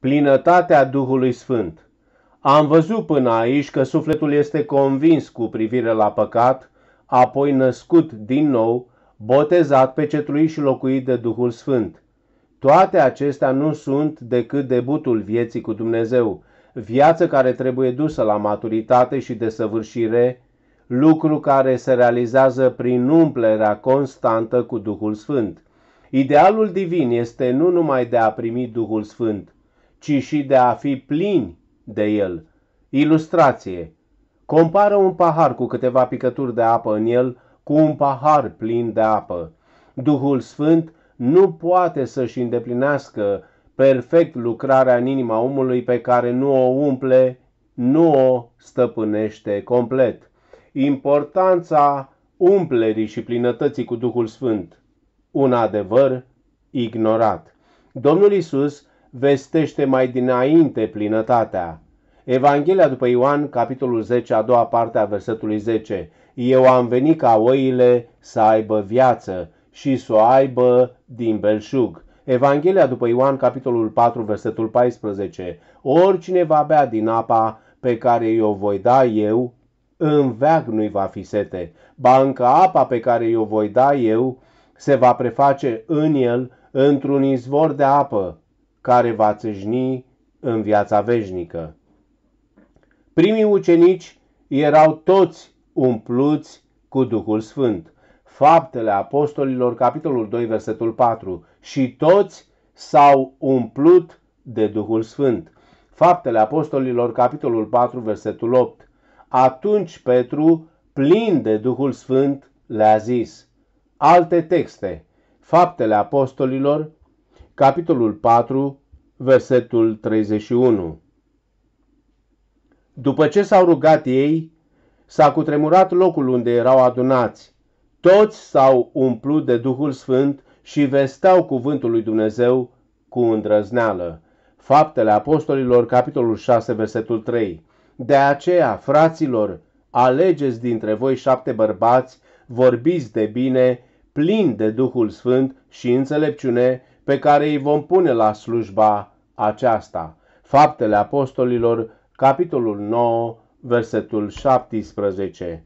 Plinătatea Duhului Sfânt. Am văzut până aici că sufletul este convins cu privire la păcat, apoi născut din nou, botezat, pecetuit și locuit de Duhul Sfânt. Toate acestea nu sunt decât debutul vieții cu Dumnezeu, viață care trebuie dusă la maturitate și desăvârșire, lucru care se realizează prin umplerea constantă cu Duhul Sfânt. Idealul divin este nu numai de a primi Duhul Sfânt, ci și de a fi plini de el. Ilustrație. Compară un pahar cu câteva picături de apă în el cu un pahar plin de apă. Duhul Sfânt nu poate să-și îndeplinească perfect lucrarea în inima omului pe care nu o umple, nu o stăpânește complet. Importanța umplerii și plinătății cu Duhul Sfânt. Un adevăr ignorat. Domnul Isus vestește mai dinainte plinătatea. Evanghelia după Ioan, capitolul 10, a doua parte a versetului 10. Eu am venit ca oile să aibă viață și să o aibă din belșug. Evanghelia după Ioan, capitolul 4, versetul 14. Oricine va bea din apa pe care o voi da eu, în veac nu-i va fi sete. încă apa pe care o voi da eu se va preface în el într-un izvor de apă, care va țâșni în viața veșnică. Primii ucenici erau toți umpluți cu Duhul Sfânt. Faptele Apostolilor, capitolul 2, versetul 4. Și toți s-au umplut de Duhul Sfânt. Faptele Apostolilor, capitolul 4, versetul 8. Atunci Petru, plin de Duhul Sfânt, le-a zis. Alte texte. Faptele Apostolilor, capitolul 4, versetul 31. După ce s-au rugat ei, s-a cutremurat locul unde erau adunați. Toți s-au umplut de Duhul Sfânt și vesteau cuvântul lui Dumnezeu cu îndrăzneală. Faptele Apostolilor, capitolul 6, versetul 3. De aceea, fraților, alegeți dintre voi șapte bărbați, vorbiți de bine, plini de Duhul Sfânt și înțelepciune, pe care îi vom pune la slujba aceasta. Faptele Apostolilor, capitolul 9, versetul 17.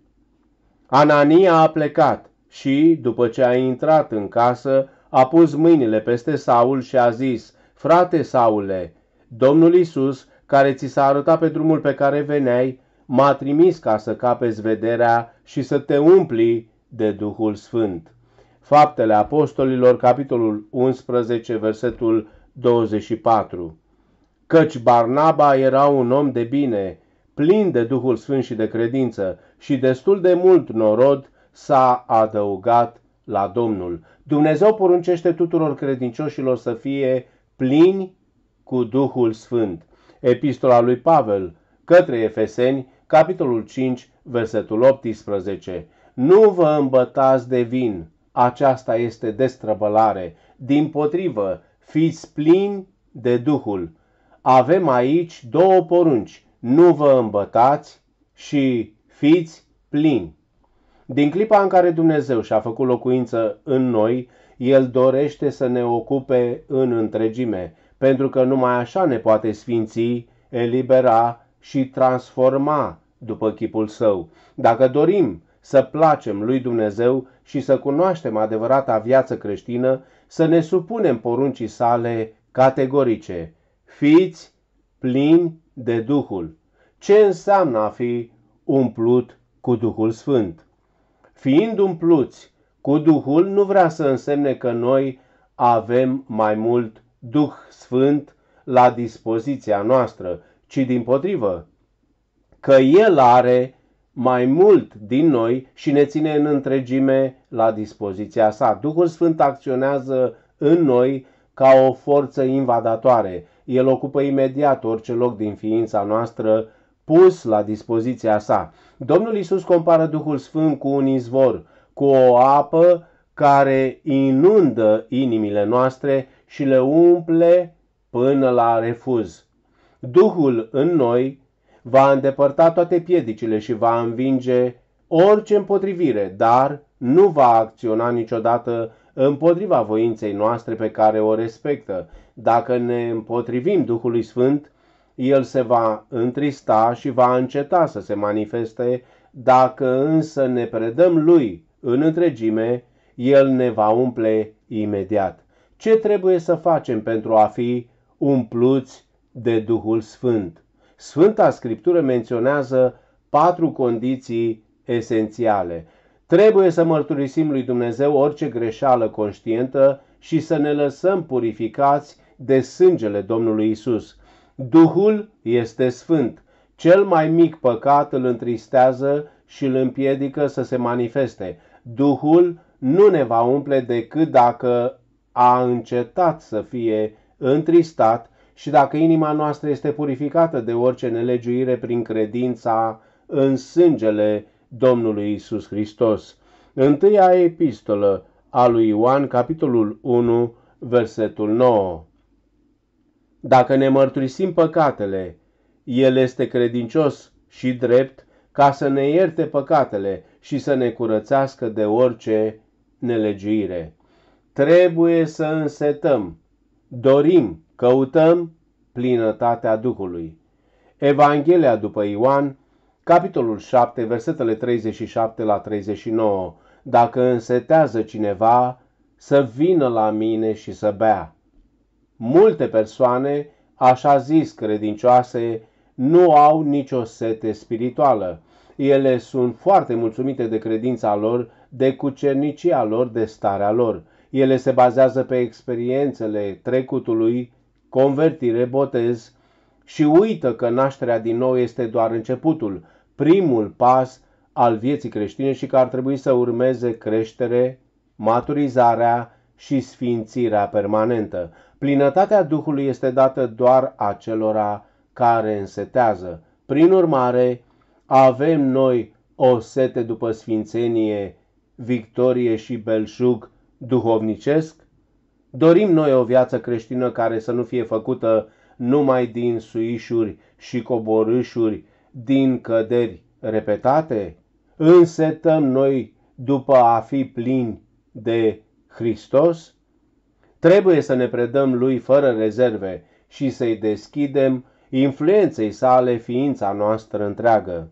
Anania a plecat și, după ce a intrat în casă, a pus mâinile peste Saul și a zis, Frate Saule, Domnul Isus, care ți s-a arătat pe drumul pe care veneai, m-a trimis ca să capezi vederea și să te umpli de Duhul Sfânt. Faptele Apostolilor, capitolul 11, versetul 24. Căci Barnaba era un om de bine, plin de Duhul Sfânt și de credință, și destul de mult norod s-a adăugat la Domnul. Dumnezeu poruncește tuturor credincioșilor să fie plini cu Duhul Sfânt. Epistola lui Pavel către Efeseni, capitolul 5, versetul 18. Nu vă îmbătați de vin, aceasta este destrăbălare. Din potrivă, fiți plini de Duhul. Avem aici două porunci. Nu vă îmbătați și fiți plini. Din clipa în care Dumnezeu și-a făcut locuință în noi, El dorește să ne ocupe în întregime, pentru că numai așa ne poate sfinți, elibera și transforma după chipul Său. Dacă dorim să placem lui Dumnezeu, și să cunoaștem adevărata viață creștină, să ne supunem poruncii sale categorice. Fiți plini de Duhul. Ce înseamnă a fi umplut cu Duhul Sfânt? Fiind umpluți cu Duhul, nu vrea să însemne că noi avem mai mult Duh Sfânt la dispoziția noastră, ci din potrivă, că El are mai mult din noi și ne ține în întregime la dispoziția sa. Duhul Sfânt acționează în noi ca o forță invadatoare. El ocupă imediat orice loc din ființa noastră pus la dispoziția sa. Domnul Isus compară Duhul Sfânt cu un izvor, cu o apă care inundă inimile noastre și le umple până la refuz. Duhul în noi va îndepărta toate piedicile și va învinge orice împotrivire, dar nu va acționa niciodată împotriva voinței noastre pe care o respectă. Dacă ne împotrivim Duhului Sfânt, el se va întrista și va înceta să se manifeste, dacă însă ne predăm lui în întregime, el ne va umple imediat. Ce trebuie să facem pentru a fi umpluți de Duhul Sfânt? Sfânta Scriptură menționează patru condiții esențiale. Trebuie să mărturisim lui Dumnezeu orice greșeală conștientă și să ne lăsăm purificați de sângele Domnului Isus. Duhul este sfânt. Cel mai mic păcat îl întristează și îl împiedică să se manifeste. Duhul nu ne va umple decât dacă a încetat să fie întristat și dacă inima noastră este purificată de orice nelegiuire prin credința în sângele Domnului Isus Hristos. Întâia epistolă a lui Ioan, capitolul 1, versetul 9. Dacă ne mărturisim păcatele, El este credincios și drept ca să ne ierte păcatele și să ne curățească de orice nelegiuire. Trebuie să însetăm, dorim Căutăm plinătatea Duhului. Evanghelia după Ioan, capitolul 7, versetele 37 la 39. Dacă însetează cineva, să vină la mine și să bea. Multe persoane, așa zis credincioase, nu au nicio sete spirituală. Ele sunt foarte mulțumite de credința lor, de cucernicia lor, de starea lor. Ele se bazează pe experiențele trecutului, convertire, botez și uită că nașterea din nou este doar începutul, primul pas al vieții creștine și că ar trebui să urmeze creștere, maturizarea și sfințirea permanentă. Plinătatea Duhului este dată doar acelora care însetează. Prin urmare, avem noi o sete după sfințenie, victorie și belșug duhovnicesc? Dorim noi o viață creștină care să nu fie făcută numai din suișuri și coborâșuri, din căderi repetate? Însetăm noi după a fi plini de Hristos? Trebuie să ne predăm Lui fără rezerve și să-i deschidem influenței sale ființa noastră întreagă.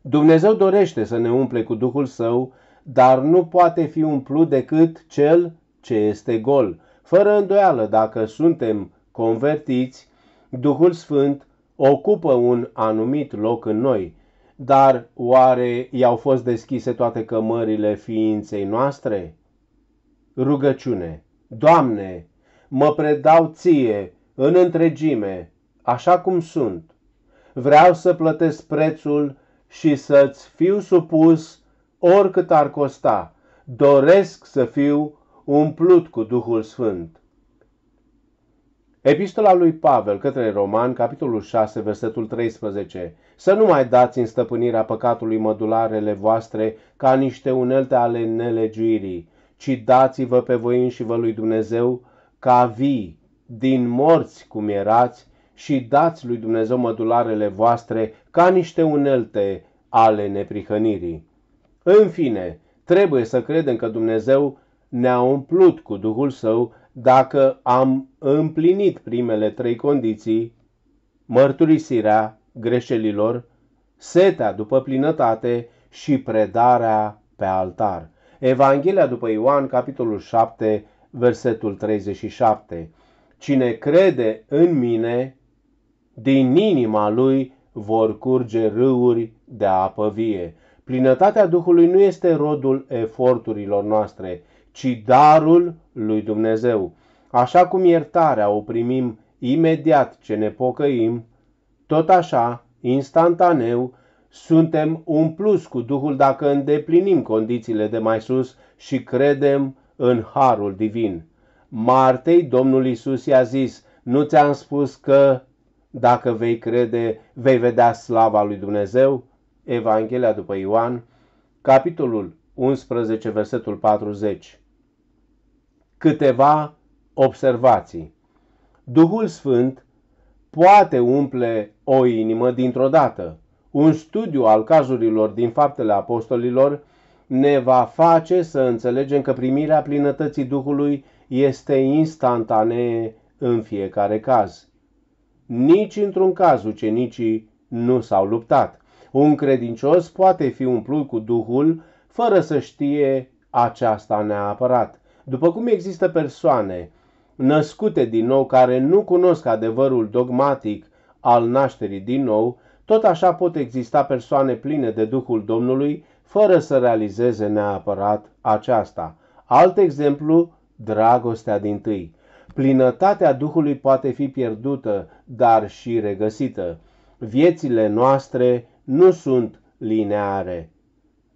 Dumnezeu dorește să ne umple cu Duhul Său, dar nu poate fi umplut decât Cel ce este gol. Fără îndoială, dacă suntem convertiți, Duhul Sfânt ocupă un anumit loc în noi. Dar oare i-au fost deschise toate cămările ființei noastre? Rugăciune. Doamne, mă predau ție în întregime, așa cum sunt. Vreau să plătesc prețul și să-ți fiu supus oricât ar costa. Doresc să fiu umplut cu Duhul Sfânt. Epistola lui Pavel către Roman, capitolul 6, versetul 13. Să nu mai dați în stăpânirea păcatului mădularele voastre ca niște unelte ale nelegiuirii, ci dați-vă pe voi vă lui Dumnezeu ca vii din morți cum erați și dați lui Dumnezeu mădularele voastre ca niște unelte ale neprihănirii. În fine, trebuie să credem că Dumnezeu ne-a umplut cu Duhul Său dacă am împlinit primele trei condiții, mărturisirea greșelilor, setea după plinătate și predarea pe altar. Evanghelia după Ioan, capitolul 7, versetul 37. Cine crede în mine, din inima lui vor curge râuri de apă vie. Plinătatea Duhului nu este rodul eforturilor noastre, ci darul lui Dumnezeu. Așa cum iertarea o primim imediat ce ne pocăim, tot așa, instantaneu, suntem umplus cu Duhul dacă îndeplinim condițiile de mai sus și credem în Harul Divin. Martei, Domnul Isus i-a zis, nu ți-am spus că dacă vei crede, vei vedea slava lui Dumnezeu? Evanghelia după Ioan, capitolul 11, versetul 40 câteva observații. Duhul Sfânt poate umple o inimă dintr-o dată. Un studiu al cazurilor din faptele apostolilor ne va face să înțelegem că primirea plinătății Duhului este instantanee în fiecare caz. Nici într-un caz ucenicii nu s-au luptat. Un credincios poate fi umplut cu Duhul fără să știe aceasta neapărat. După cum există persoane născute din nou care nu cunosc adevărul dogmatic al nașterii din nou, tot așa pot exista persoane pline de Duhul Domnului fără să realizeze neapărat aceasta. Alt exemplu, dragostea din tâi. Plinătatea Duhului poate fi pierdută, dar și regăsită. Viețile noastre nu sunt lineare.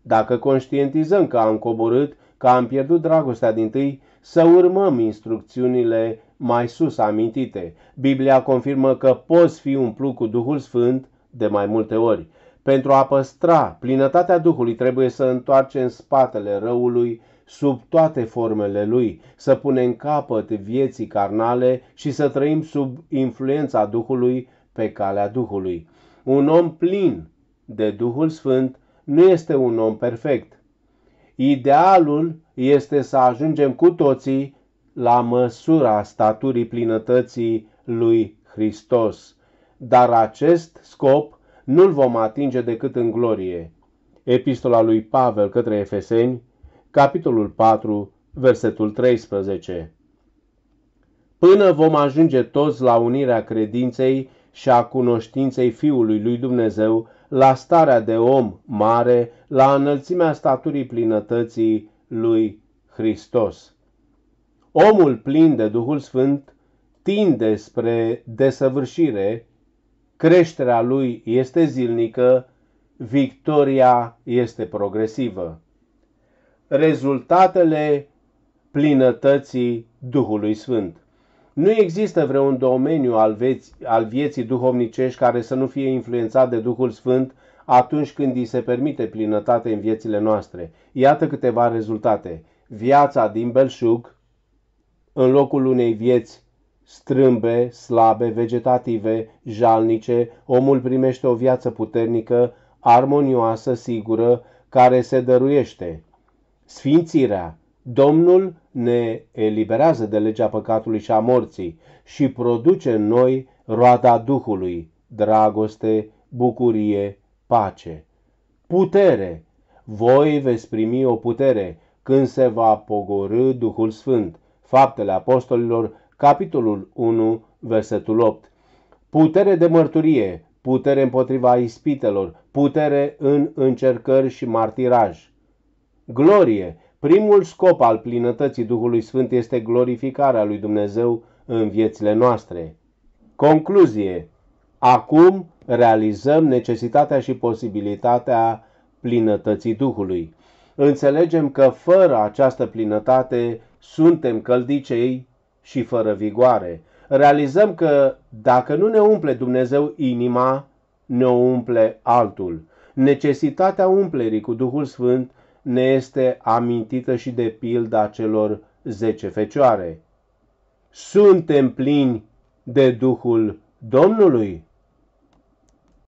Dacă conștientizăm că am coborât că am pierdut dragostea din tâi, să urmăm instrucțiunile mai sus amintite. Biblia confirmă că poți fi umplut cu Duhul Sfânt de mai multe ori. Pentru a păstra plinătatea Duhului trebuie să întoarcem spatele răului sub toate formele lui, să punem capăt vieții carnale și să trăim sub influența Duhului pe calea Duhului. Un om plin de Duhul Sfânt nu este un om perfect, Idealul este să ajungem cu toții la măsura staturii plinătății lui Hristos, dar acest scop nu-l vom atinge decât în glorie. Epistola lui Pavel către Efeseni, capitolul 4, versetul 13. Până vom ajunge toți la unirea credinței și a cunoștinței Fiului lui Dumnezeu, la starea de om mare, la înălțimea staturii plinătății lui Hristos. Omul plin de Duhul Sfânt tinde spre desăvârșire, creșterea lui este zilnică, victoria este progresivă. Rezultatele plinătății Duhului Sfânt. Nu există vreun domeniu al, veți, al vieții duhovnicești care să nu fie influențat de Duhul Sfânt atunci când îi se permite plinătate în viețile noastre. Iată câteva rezultate. Viața din belșug, în locul unei vieți strâmbe, slabe, vegetative, jalnice, omul primește o viață puternică, armonioasă, sigură, care se dăruiește. Sfințirea, Domnul ne eliberează de legea păcatului și a morții și produce în noi roada Duhului, dragoste, bucurie, pace. Putere! Voi veți primi o putere când se va pogorâ Duhul Sfânt. Faptele Apostolilor, capitolul 1, versetul 8. Putere de mărturie, putere împotriva ispitelor, putere în încercări și martiraj. Glorie, Primul scop al plinătății Duhului Sfânt este glorificarea lui Dumnezeu în viețile noastre. Concluzie. Acum realizăm necesitatea și posibilitatea plinătății Duhului. Înțelegem că fără această plinătate suntem căldicei și fără vigoare. Realizăm că dacă nu ne umple Dumnezeu inima, ne umple altul. Necesitatea umplerii cu Duhul Sfânt ne este amintită și de pilda celor zece fecioare. Suntem plini de Duhul Domnului?